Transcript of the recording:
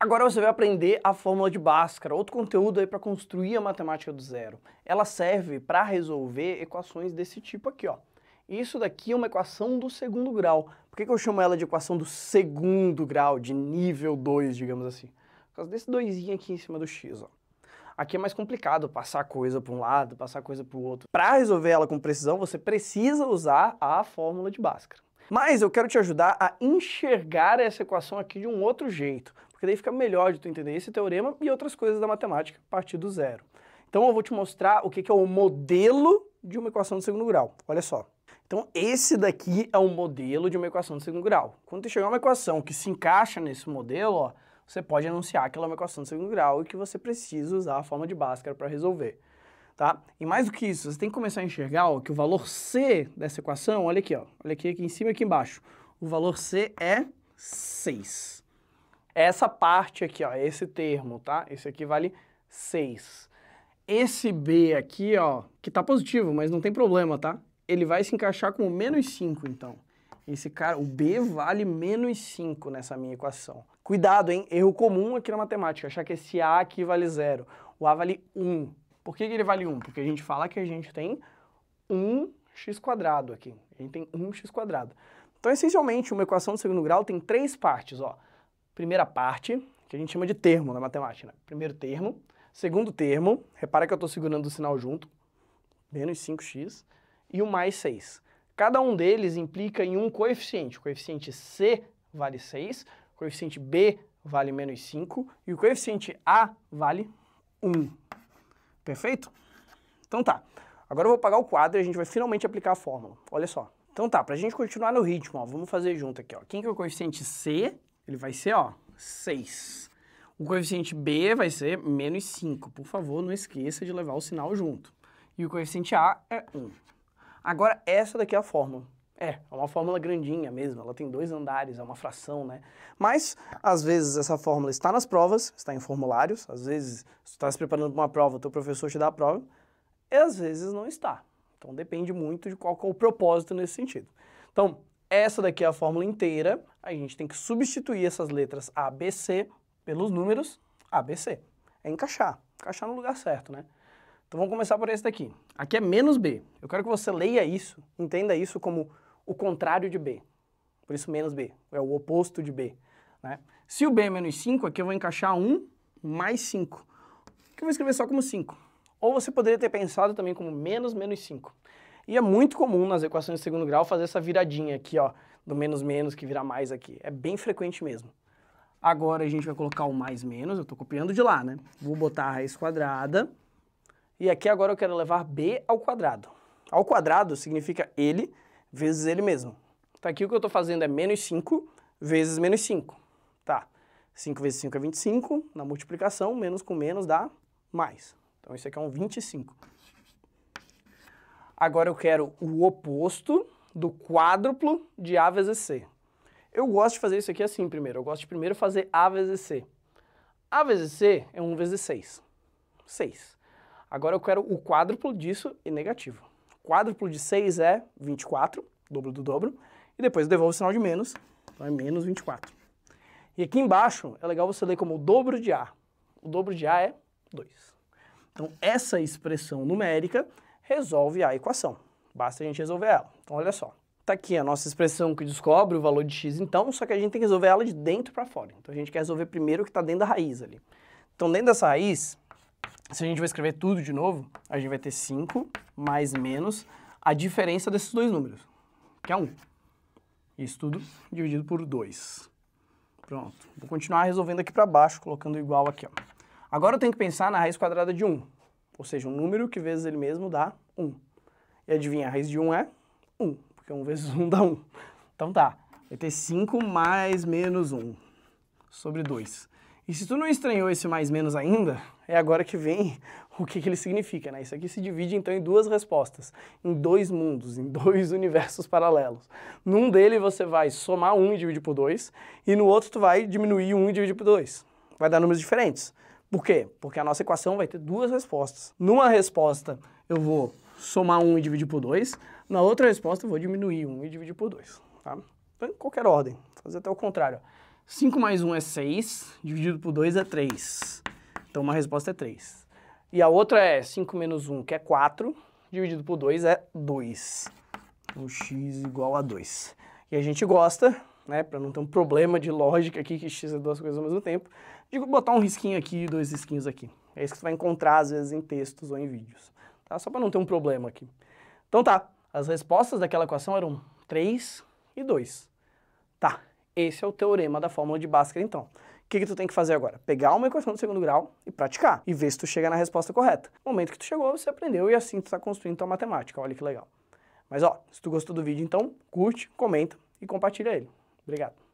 Agora você vai aprender a fórmula de Bhaskara, outro conteúdo aí para construir a matemática do zero. Ela serve para resolver equações desse tipo aqui, ó. Isso daqui é uma equação do segundo grau. Por que, que eu chamo ela de equação do segundo grau, de nível 2, digamos assim? Por causa desse 2 aqui em cima do x, ó. Aqui é mais complicado passar coisa para um lado, passar coisa para o outro. Para resolver ela com precisão, você precisa usar a fórmula de Bhaskara. Mas eu quero te ajudar a enxergar essa equação aqui de um outro jeito porque daí fica melhor de tu entender esse teorema e outras coisas da matemática a partir do zero. Então eu vou te mostrar o que, é o modelo de uma equação de segundo grau. Olha só. Então esse daqui é o modelo de uma equação de segundo grau. Quando tu chegar uma equação que se encaixa nesse modelo, ó, você pode anunciar que ela é uma equação de segundo grau e que você precisa usar a forma de Bhaskara para resolver. Tá? E mais do que isso, você tem que começar a enxergar ó, que o valor C dessa equação, olha aqui, ó, olha aqui, aqui em cima e aqui embaixo, o valor C é 6 essa parte aqui, ó, esse termo, tá? Esse aqui vale 6. Esse B aqui, ó, que tá positivo, mas não tem problema, tá? Ele vai se encaixar com o menos 5, então. Esse cara, o B vale menos 5 nessa minha equação. Cuidado, hein? Erro comum aqui na matemática, achar que esse A aqui vale 0. O A vale 1. Um. Por que, que ele vale 1? Um? Porque a gente fala que a gente tem 1 um x quadrado aqui. A gente tem 1 um x quadrado. Então, essencialmente, uma equação de segundo grau tem três partes, ó primeira parte, que a gente chama de termo na matemática. Né? Primeiro termo, segundo termo, repara que eu estou segurando o sinal junto, menos 5x, e o mais 6. Cada um deles implica em um coeficiente. O coeficiente C vale 6, o coeficiente B vale menos 5 e o coeficiente A vale 1. Perfeito? Então tá. Agora eu vou pagar o quadro e a gente vai finalmente aplicar a fórmula. Olha só. Então tá, para a gente continuar no ritmo, ó, vamos fazer junto aqui. Ó. Quem que é o coeficiente C ele vai ser, ó, 6. O coeficiente B vai ser menos 5. Por favor, não esqueça de levar o sinal junto. E o coeficiente A é 1. Agora, essa daqui é a fórmula. É, é uma fórmula grandinha mesmo, ela tem dois andares, é uma fração, né? Mas, às vezes, essa fórmula está nas provas, está em formulários, às vezes, você está se preparando para uma prova, o teu professor te dá a prova, e às vezes não está. Então, depende muito de qual é o propósito nesse sentido. Então, essa daqui é a fórmula inteira. A gente tem que substituir essas letras ABC pelos números ABC. É encaixar, encaixar no lugar certo, né? Então vamos começar por esse daqui. Aqui é menos B. Eu quero que você leia isso, entenda isso como o contrário de B. Por isso menos B, é o oposto de B. Né? Se o B é menos 5, aqui eu vou encaixar 1 mais 5, que eu vou escrever só como 5. Ou você poderia ter pensado também como menos menos 5. E é muito comum nas equações de segundo grau fazer essa viradinha aqui, ó, do menos menos que vira mais aqui. É bem frequente mesmo. Agora a gente vai colocar o mais menos, eu estou copiando de lá, né? Vou botar a raiz quadrada. E aqui agora eu quero levar b ao quadrado. Ao quadrado significa ele vezes ele mesmo. Então aqui o que eu estou fazendo é menos 5 vezes menos 5. Tá, 5 vezes 5 é 25, na multiplicação, menos com menos dá mais. Então isso aqui é um 25. Agora eu quero o oposto do quádruplo de A vezes C. Eu gosto de fazer isso aqui assim primeiro. Eu gosto de primeiro fazer A vezes C. A vezes C é 1 vezes 6. 6. Agora eu quero o quádruplo disso e negativo. quádruplo de 6 é 24, dobro do dobro. E depois eu devolvo o sinal de menos, então é menos 24. E aqui embaixo é legal você ler como o dobro de A. O dobro de A é 2. Então essa expressão numérica resolve a equação. Basta a gente resolver ela. Então, olha só. Está aqui a nossa expressão que descobre o valor de x, então, só que a gente tem que resolver ela de dentro para fora. Então, a gente quer resolver primeiro o que está dentro da raiz ali. Então, dentro dessa raiz, se a gente vai escrever tudo de novo, a gente vai ter 5 mais menos a diferença desses dois números, que é 1. Um. Isso tudo dividido por 2. Pronto. Vou continuar resolvendo aqui para baixo, colocando igual aqui. Ó. Agora eu tenho que pensar na raiz quadrada de 1. Um. Ou seja, um número que vezes ele mesmo dá 1. E adivinha, a raiz de 1 é 1, porque 1 vezes 1 dá 1. Então tá, vai ter 5 mais menos 1 sobre 2. E se tu não estranhou esse mais menos ainda, é agora que vem o que, que ele significa, né? Isso aqui se divide então em duas respostas, em dois mundos, em dois universos paralelos. Num dele você vai somar 1 e dividir por 2, e no outro tu vai diminuir 1 e dividir por 2. Vai dar números diferentes. Por quê? Porque a nossa equação vai ter duas respostas. Numa resposta, eu vou somar 1 um e dividir por 2. Na outra resposta, eu vou diminuir 1 um e dividir por 2. Tá? Então, em qualquer ordem. Vou fazer até o contrário. 5 mais 1 é 6, dividido por 2 é 3. Então, uma resposta é 3. E a outra é 5 menos 1, que é 4, dividido por 2 é 2. Então, x igual a 2. E a gente gosta né, para não ter um problema de lógica aqui que x é duas coisas ao mesmo tempo, digo botar um risquinho aqui e dois risquinhos aqui. É isso que você vai encontrar às vezes em textos ou em vídeos, tá? Só para não ter um problema aqui. Então tá, as respostas daquela equação eram 3 e 2. Tá, esse é o teorema da fórmula de Bhaskara então. O que, que tu tem que fazer agora? Pegar uma equação do segundo grau e praticar, e ver se tu chega na resposta correta. No momento que tu chegou, você aprendeu e assim tu está construindo tua matemática, olha que legal. Mas ó, se tu gostou do vídeo, então curte, comenta e compartilha ele. Obrigado.